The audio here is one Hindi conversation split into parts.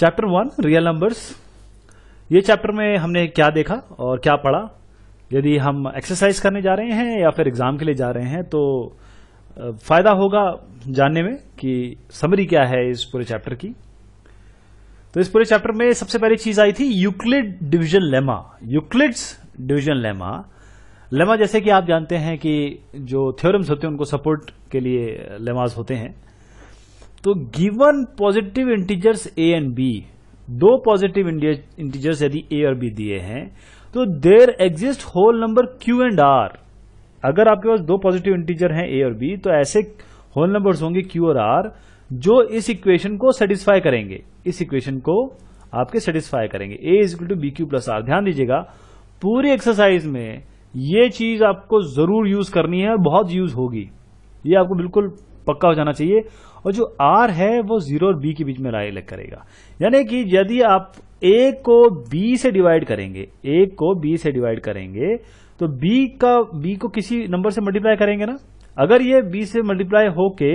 चैप्टर वन रियल नंबर्स ये चैप्टर में हमने क्या देखा और क्या पढ़ा यदि हम एक्सरसाइज करने जा रहे हैं या फिर एग्जाम के लिए जा रहे हैं तो फायदा होगा जानने में कि समरी क्या है इस पूरे चैप्टर की तो इस पूरे चैप्टर में सबसे पहली चीज आई थी Euclid division lemma Euclid's division lemma lemma जैसे कि आप जानते हैं कि जो थ्योरम्स होते हैं उनको सपोर्ट के लिए लेमाज होते हैं तो given positive integers A and B दो पॉजिटिव इंटीजर्स यदि ए और बी दिए हैं तो there exist whole number Q and R अगर आपके पास दो पॉजिटिव इंटीजर हैं ए और बी तो ऐसे होल नंबर्स होंगे क्यू और आर जो इस इक्वेशन को सेटिस्फाई करेंगे इस इक्वेशन को आपके सेटिस्फाई करेंगे A is equal to B Q plus R ध्यान दीजिएगा पूरी एक्सरसाइज में ये चीज आपको जरूर यूज करनी है और बहुत यूज होगी ये आपको बिल्कुल पक्का हो जाना चाहिए और जो आर है वो जीरो और बी के बीच में लाइक करेगा यानी कि यदि आप ए को बी से डिवाइड करेंगे ए को बी से डिवाइड करेंगे तो बी का बी को किसी नंबर से मल्टीप्लाई करेंगे ना अगर ये बी से मल्टीप्लाई होके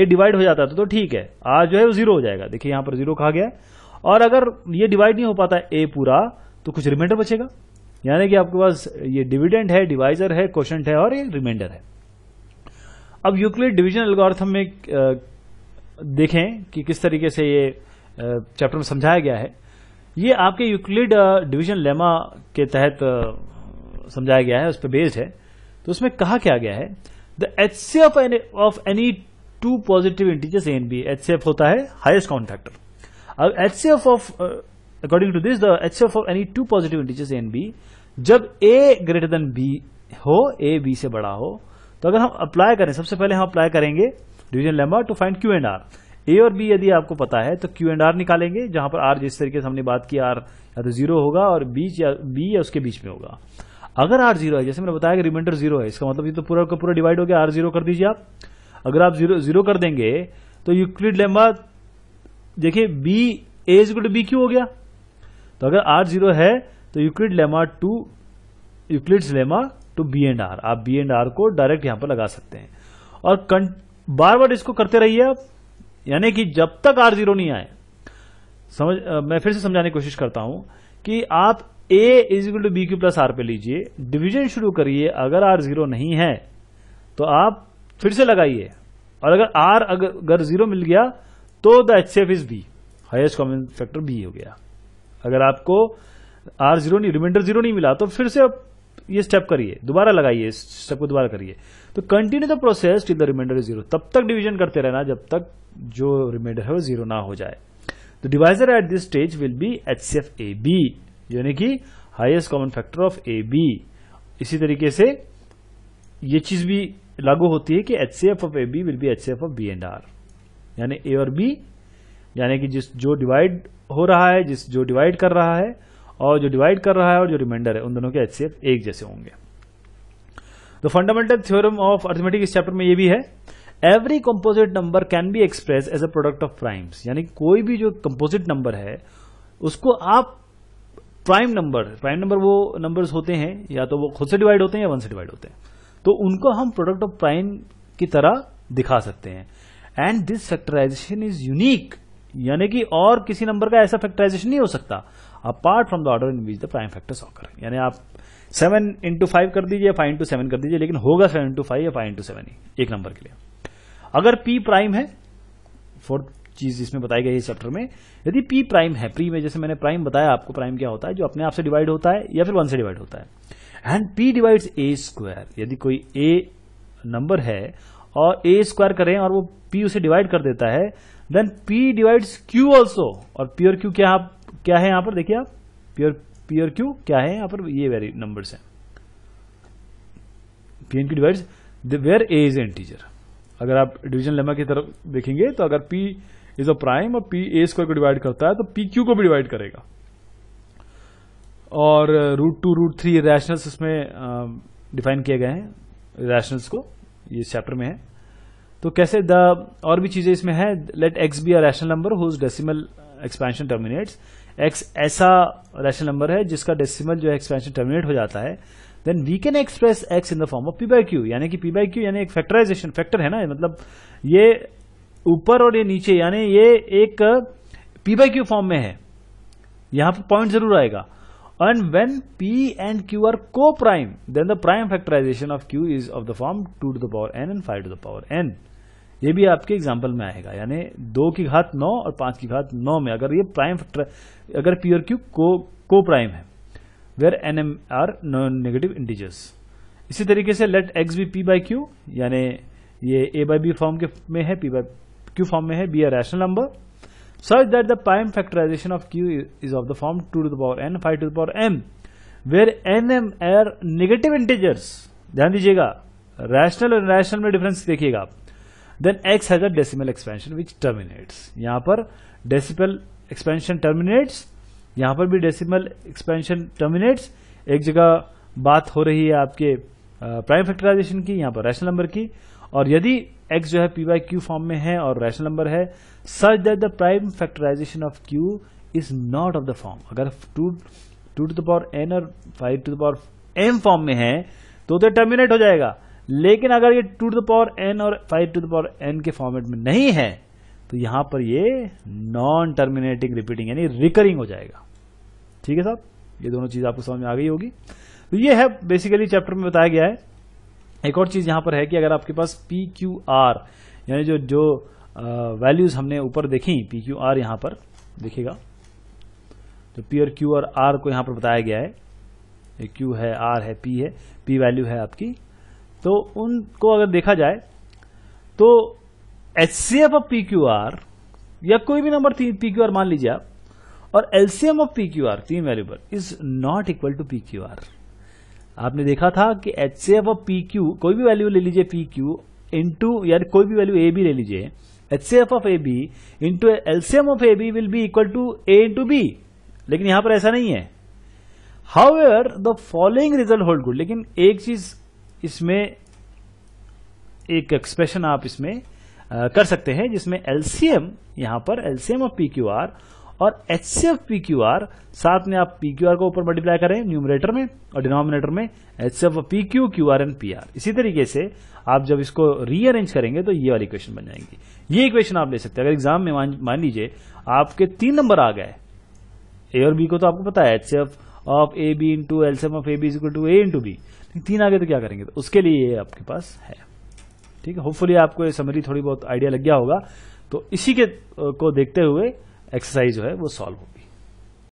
ए डिवाइड हो जाता है तो ठीक है आर जो है वो जीरो हो जाएगा देखिए यहां पर जीरो कहा गया और अगर ये डिवाइड नहीं हो पाता ए पूरा तो कुछ रिमाइंडर बचेगा यानी कि आपके पास ये डिविडेंड है डिवाइजर है क्वेश्चन है और ये रिमाइंडर है अब यूक्लिड डिवीजन एल्गोरिथम में देखें कि किस तरीके से ये चैप्टर में समझाया गया है ये आपके यूक्लिड डिवीजन लेमा के तहत समझाया गया है उस पर बेस्ड है तो उसमें कहा क्या गया है the H C F of any two positive integers A and B H C F होता है हाइस्ट काउंट फैक्टर अब H C F of according to this the H C F of any two positive integers A and B जब ए ग्रेटर देन बी हो ए बी से बड़ा हो तो अगर हम अप्लाई करें सबसे पहले हम अप्लाई करेंगे division lemma to find Q and R A और बी यदि आपको पता है तो क्यू एंड आर निकालेंगे जहां पर आर जिस तरीके से हमने बात की आर या तो जीरो होगा और बीच या बी या उसके बीच में होगा अगर आर जीरो है जैसे मैंने बताया कि रिमाइंडर जीरो है इसका मतलब ये तो पूरा का पूरा डिवाइड हो गया आर जीरो कर दीजिए आप अगर आप जीरो जीरो कर देंगे तो यूक्लिड लेम्बा देखिए B A is to B Q हो गया तो अगर आर जीरो है तो Euclid lemma to Euclid's lemma to B and R आप बी एंड आर को डायरेक्ट यहां पर लगा सकते हैं और बार बार इसको करते रहिए आप यानी कि जब तक आर जीरो नहीं आए समझ मैं फिर से समझाने की कोशिश करता हूं कि आप A is equal to B Q plus R पे लीजिए डिवीजन शुरू करिए अगर आर जीरो नहीं है तो आप फिर से लगाइए और अगर आर अगर, अगर जीरो मिल गया तो the H F is B highest common factor B हो गया अगर आपको आर जीरो नहीं रिमाइंडर जीरो नहीं मिला तो फिर से आप ये स्टेप करिए दोबारा लगाइए स्टेप को दोबारा करिए तो continue the process till the reminder is zero तब तक डिवीजन करते रहना जब तक जो रिमाइंडर है वो जीरो ना हो जाए तो divisor at this stage will be H C F A B यानी कि highest common factor of A B इसी तरीके से ये चीज भी लागू होती है कि H C F of A B will be H C F of B and R यानी ए और बी यानी कि जिस जो डिवाइड हो रहा है जिस जो डिवाइड कर रहा है और जो डिवाइड कर रहा है और जो रिमाइंडर है उन दोनों के एच एक जैसे होंगे the fundamental theorem of arithmetic इस चैप्टर में यह भी है every composite number can be express as a product of primes यानी कोई भी जो कंपोजिट नंबर है उसको आप प्राइम नंबर प्राइम नंबर वो नंबर्स होते हैं या तो वो खुद से डिवाइड होते हैं या वन से डिवाइड होते हैं तो उनको हम प्रोडक्ट ऑफ प्राइम की तरह दिखा सकते हैं and this factorization is unique यानी कि और किसी नंबर का ऐसा फैक्टराइजेशन नहीं हो सकता apart from the order in which the prime factors occur यानी आप सेवन इंटू फाइव कर दीजिए फाइव इंटू सेवन कर दीजिए लेकिन होगा सेवन इंटू फाइव या फाइव इंटू सेवन ही एक नंबर के लिए अगर पी प्राइम है फोर्थ चीज इसमें बताई गई है चैप्टर में यदि पी प्राइम है प्री में जैसे मैंने प्राइम बताया आपको प्राइम क्या होता है जो अपने आप से डिवाइड होता है या फिर वन से डिवाइड होता है and P divide A square यदि कोई ए नंबर है और ए स्क्वायर करें और वो पी उसे डिवाइड कर देता है then P divides Q also और पी और क्यू क्या आप क्या है यहां पर देखिए आप प्योर प्योर क्यू क्या है यहां पर ये वेरी नंबर्स हैं P N Q divides where a is a integer अगर आप डिवीजन लेमा की तरफ देखेंगे तो अगर पी इज अ प्राइम और पी ए स्क्वायर को डिवाइड करता है तो पी क्यू को भी डिवाइड करेगा और root two root three rationals इसमें डिफाइन uh, किए गए हैं रैशनल्स को ये चैप्टर में है तो कैसे द और भी चीजें इसमें है let x be a rational number whose decimal expansion terminates x ऐसा रैशनल नंबर है जिसका डेसिमल जो है एक्सपेंशन टर्मिनेट हो जाता है then we can express x in the form of p by q यानी कि पी बाई क्यू यानी एक फैक्टराइजेशन फैक्टर है ना मतलब ये ऊपर और ये नीचे यानी ये एक पी बाई क्यू फॉर्म में है यहां पर पॉइंट जरूर आएगा and when p and q are coprime then the prime factorisation of q is of the form two to the power n and five to the power n ये भी आपके एग्जाम्पल में आएगा यानी दो की घात नौ और पांच की घात नौ में अगर ये प्राइम अगर पी और क्यू को को प्राइम है where n m are non negative integers इसी तरीके से let x be p by q यानी ये ए बाई बी फॉर्म के में है पी बाई क्यू फॉर्म में है be a rational number such that the prime factorisation of q is of the form two to the power n five to the power m where n m are negative integers ध्यान दीजिएगा रैशनल और रैशनल में डिफरेंस देखिएगा आप then x has a decimal expansion which terminates यहां पर डेसिमल एक्सपेंशन टर्मिनेट्स यहां पर भी डेसिमल एक्सपेंशन टर्मिनेट्स एक जगह बात हो रही है आपके प्राइम फैक्टराइजेशन की यहां पर रैशनल नंबर की और यदि x जो है पी वाई क्यू फॉर्म में है और रैशनल नंबर है such that the prime factorisation of q is not of the form अगर two two to the power n और five to the power m form में है तो तो टर्मिनेट हो जाएगा लेकिन अगर ये two to the power n और five to the power n के फॉर्मेट में नहीं है तो यहां पर ये नॉन टर्मिनेटिंग रिपीटिंग यानी रिकरिंग हो जाएगा ठीक है साहब ये दोनों चीज आपको समझ में आ गई होगी तो ये है बेसिकली चैप्टर में बताया गया है एक और चीज यहां पर है कि अगर आपके पास पी क्यू आर यानी जो जो वैल्यूज हमने ऊपर देखी पी क्यू आर यहां पर देखिएगा तो पी और क्यू और आर को यहां पर बताया गया है क्यू है आर है पी है पी वैल्यू है आपकी तो उनको अगर देखा जाए तो H C F of p q r या कोई भी नंबर पी क्यू आर मान लीजिए आप और LCM of p q r तीन variable is not equal to p q r आपने देखा था कि H C F of p q कोई भी वैल्यू ले लीजिए पी क्यू इंटू यानी कोई भी वैल्यू ए बी ले लीजिए H C F of A b into LCM of A B will be equal to a into b लेकिन यहां पर ऐसा नहीं है however the following result hold good लेकिन एक चीज इसमें एक एक्सप्रेशन आप इसमें आ, कर सकते हैं जिसमें एलसीएम यहां पर LCM of p q r और H C F p q r साथ में आप पी क्यू आर को ऊपर मल्टीप्लाई करें न्यूमरेटर में और डिनोमिनेटर में H C F p q q r and p r इसी तरीके से आप जब इसको रीअरेंज करेंगे तो ये वाली इक्वेशन बन जाएंगी ये इक्वेशन आप ले सकते हैं अगर एग्जाम में मान लीजिए आपके तीन नंबर आ गए ए और बी को तो आपको पता है H C F of A b into LCM of A b equal to a into b तीन आगे तो क्या करेंगे तो उसके लिए ये आपके पास है ठीक है होपफुली आपको ये समरी थोड़ी बहुत आइडिया लग गया होगा तो इसी के को देखते हुए एक्सरसाइज जो है वो सॉल्व होगी